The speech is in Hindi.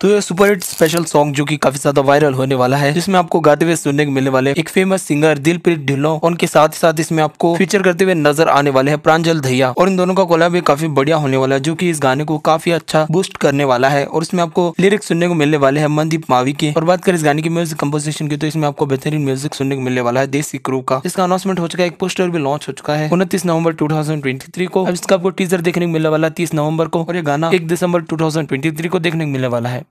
तो ये सुपर हिट स्पेशल सॉन्ग जो कि काफी ज्यादा वायरल होने वाला है जिसमें आपको गाते हुए सुनने को मिलने वाले एक फेमस सिंगर दिलप्रीत ढिल्लो उनके साथ ही साथ इसमें आपको फीचर करते हुए नजर आने वाले हैं प्रांजल धैया और इन दोनों का कोला भी काफी बढ़िया होने वाला है जो की इस गाने को काफी अच्छा बूस्ट करने वाला है और इसमें आपको लिरिक्स सुनने को मिलने वाले हैं मनदीप मावी के और बात करें इस गाने की म्यूजिक कम्पोजिशन की तो इसमें आपको बेहतरीन म्यूजिक सुनने को मिलने वाला है देसी क्रू का इसका अनाउंसमेंट हो चुका है एक पोस्टर भी लॉन्च हो चुका है उनतीस नवंबर टू को अब इसका आपको टीजर देखने को मिलने वाला है तीस नवंबर को और ये गाना एक दिसंबर टू को देखने को मिलने वाला है